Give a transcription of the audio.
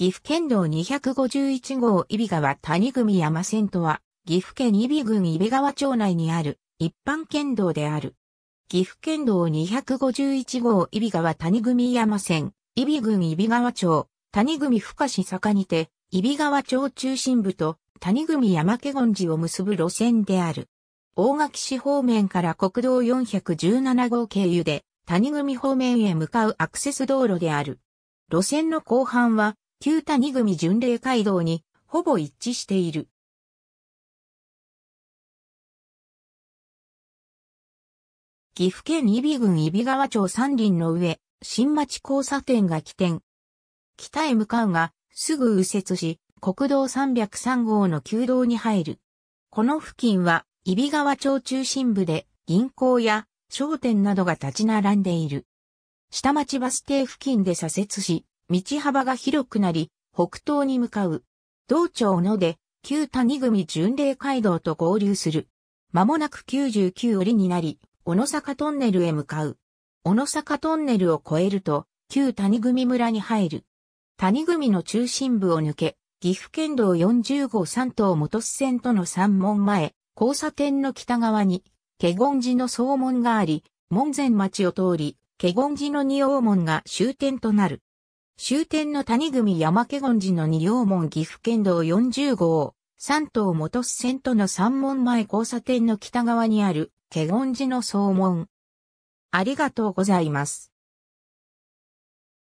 岐阜県道251号伊比川谷組山線とは、岐阜県伊比郡伊比川町内にある一般県道である。岐阜県道251号伊比川谷組山線、伊比郡伊比川町、谷組深市坂にて、伊比川町中心部と谷組山家権寺を結ぶ路線である。大垣市方面から国道417号経由で、谷組方面へ向かうアクセス道路である。路線の後半は、旧谷組巡礼街道にほぼ一致している。岐阜県揖斐郡揖斐川町山林の上、新町交差点が起点。北へ向かうが、すぐ右折し、国道303号の旧道に入る。この付近は、揖斐川町中心部で、銀行や商店などが立ち並んでいる。下町バス停付近で左折し、道幅が広くなり、北東に向かう。道庁野で、旧谷組巡礼街道と合流する。間もなく99折になり、小野坂トンネルへ向かう。小野坂トンネルを越えると、旧谷組村に入る。谷組の中心部を抜け、岐阜県道40号3島元支線との山門前、交差点の北側に、華厳寺の総門があり、門前町を通り、華厳寺の二王門が終点となる。終点の谷組山家権寺の二両門岐阜県道40号、三島元栖線との三門前交差点の北側にある、華厳寺の総門。ありがとうございます。